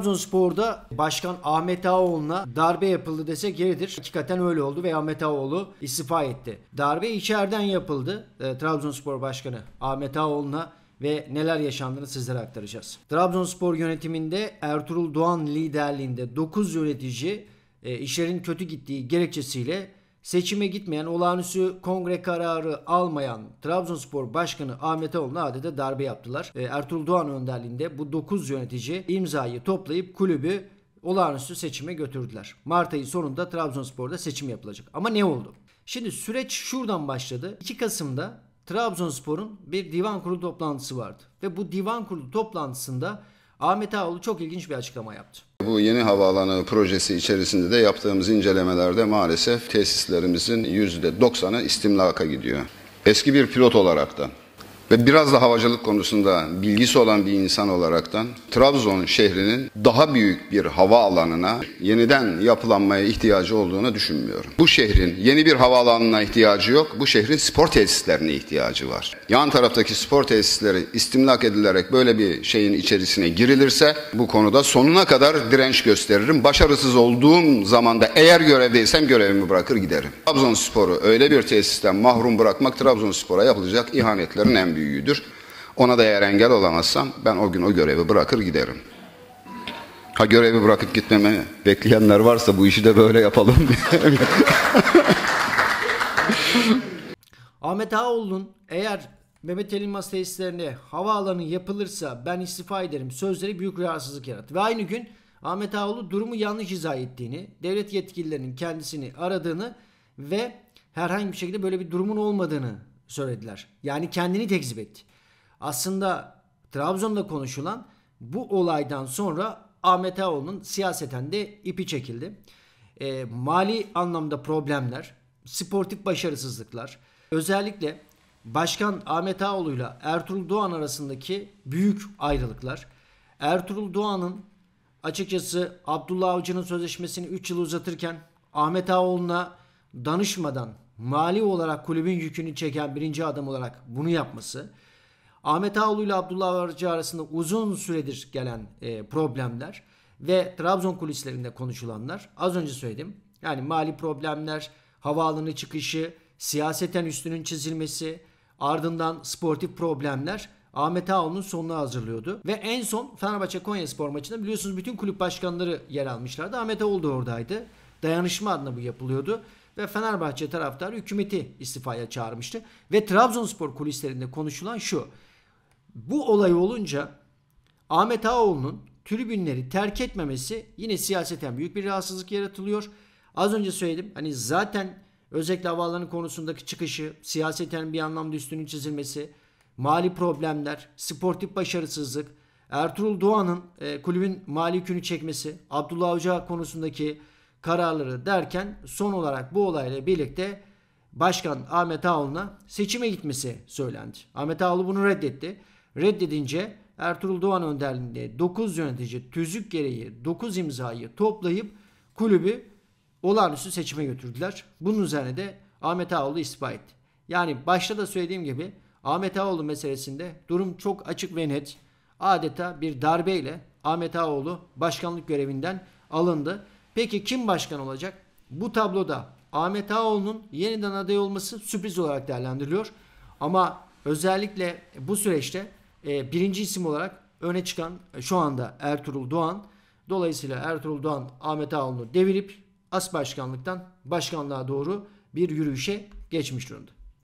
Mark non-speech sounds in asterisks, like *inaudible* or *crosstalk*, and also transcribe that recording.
Trabzonspor'da Başkan Ahmet Ağoğlu'na darbe yapıldı desek yeridir. Hakikaten öyle oldu ve Ahmet Ağoğlu istifa etti. Darbe içeriden yapıldı. E, Trabzonspor Başkanı Ahmet Ağoğlu'na ve neler yaşandığını sizlere aktaracağız. Trabzonspor yönetiminde Ertuğrul Doğan liderliğinde 9 yönetici e, işlerin kötü gittiği gerekçesiyle Seçime gitmeyen, olağanüstü kongre kararı almayan Trabzonspor Başkanı Ahmet Ağol'un adeta darbe yaptılar. Ee, Ertuğrul Doğan önderliğinde bu 9 yönetici imzayı toplayıp kulübü olağanüstü seçime götürdüler. Mart ayı sonunda Trabzonspor'da seçim yapılacak. Ama ne oldu? Şimdi süreç şuradan başladı. 2 Kasım'da Trabzonspor'un bir divan kurulu toplantısı vardı. Ve bu divan kurulu toplantısında Ahmet Ağoğlu çok ilginç bir açıklama yaptı. Bu yeni havaalanı projesi içerisinde de yaptığımız incelemelerde maalesef tesislerimizin %90'ı istimlaka gidiyor. Eski bir pilot olarak da ve biraz da havacılık konusunda bilgisi olan bir insan olaraktan Trabzon şehrinin daha büyük bir hava alanına yeniden yapılanmaya ihtiyacı olduğunu düşünmüyorum. Bu şehrin yeni bir havaalanına ihtiyacı yok. Bu şehrin spor tesislerine ihtiyacı var. Yan taraftaki spor tesisleri istimlak edilerek böyle bir şeyin içerisine girilirse bu konuda sonuna kadar direnç gösteririm. Başarısız olduğum zamanda eğer görevdeysem görevimi bırakır giderim. Trabzonspor'u öyle bir tesisten mahrum bırakmak Trabzonspor'a yapılacak ihanetlerin en büyük büyüğüdür. Ona da eğer engel olamazsam ben o gün o görevi bırakır giderim. Ha görevi bırakıp gitmemi bekleyenler varsa bu işi de böyle yapalım. *laughs* Ahmet Ağoğlu'nun eğer Mehmet Elmas tesislerine havaalanı yapılırsa ben istifa ederim sözleri büyük rahatsızlık yarattı. Ve aynı gün Ahmet Ağoğlu durumu yanlış izah ettiğini, devlet yetkililerinin kendisini aradığını ve herhangi bir şekilde böyle bir durumun olmadığını söylediler. Yani kendini tekzip etti. Aslında Trabzon'da konuşulan bu olaydan sonra Ahmet Ağoğlu'nun siyaseten de ipi çekildi. E, mali anlamda problemler, sportif başarısızlıklar, özellikle Başkan Ahmet Ağoğlu ile Ertuğrul Doğan arasındaki büyük ayrılıklar. Ertuğrul Doğan'ın açıkçası Abdullah Avcı'nın sözleşmesini 3 yıl uzatırken Ahmet Ağoğlu'na danışmadan mali olarak kulübün yükünü çeken birinci adam olarak bunu yapması. Ahmet Ağoğlu ile Abdullah Avcı arasında uzun süredir gelen e, problemler ve Trabzon kulislerinde konuşulanlar az önce söyledim. Yani mali problemler, havaalanı çıkışı, siyaseten üstünün çizilmesi, ardından sportif problemler Ahmet Ağoğlu'nun sonuna hazırlıyordu. Ve en son Fenerbahçe Konya Spor maçında biliyorsunuz bütün kulüp başkanları yer almışlardı. Ahmet Ağoğlu da oradaydı. Dayanışma adına bu yapılıyordu ve Fenerbahçe taraftar hükümeti istifaya çağırmıştı. Ve Trabzonspor kulislerinde konuşulan şu. Bu olay olunca Ahmet Ağoğlu'nun tribünleri terk etmemesi yine siyaseten büyük bir rahatsızlık yaratılıyor. Az önce söyledim hani zaten özellikle havaların konusundaki çıkışı, siyaseten bir anlamda üstünün çizilmesi, mali problemler, sportif başarısızlık, Ertuğrul Doğan'ın e, kulübün mali yükünü çekmesi, Abdullah Hoca konusundaki kararları derken son olarak bu olayla birlikte Başkan Ahmet Ağoğlu'na seçime gitmesi söylendi. Ahmet Ağoğlu bunu reddetti. Reddedince Ertuğrul Doğan önderliğinde 9 yönetici tüzük gereği 9 imzayı toplayıp kulübü olağanüstü seçime götürdüler. Bunun üzerine de Ahmet Ağoğlu istifa etti. Yani başta da söylediğim gibi Ahmet Ağoğlu meselesinde durum çok açık ve net. Adeta bir darbeyle Ahmet Ağoğlu başkanlık görevinden alındı. Peki kim başkan olacak? Bu tabloda Ahmet Ağaoğlu'nun yeniden aday olması sürpriz olarak değerlendiriliyor. Ama özellikle bu süreçte e, birinci isim olarak öne çıkan e, şu anda Ertuğrul Doğan. Dolayısıyla Ertuğrul Doğan Ahmet Ağaoğlu'nu devirip as başkanlıktan başkanlığa doğru bir yürüyüşe geçmiş durumda.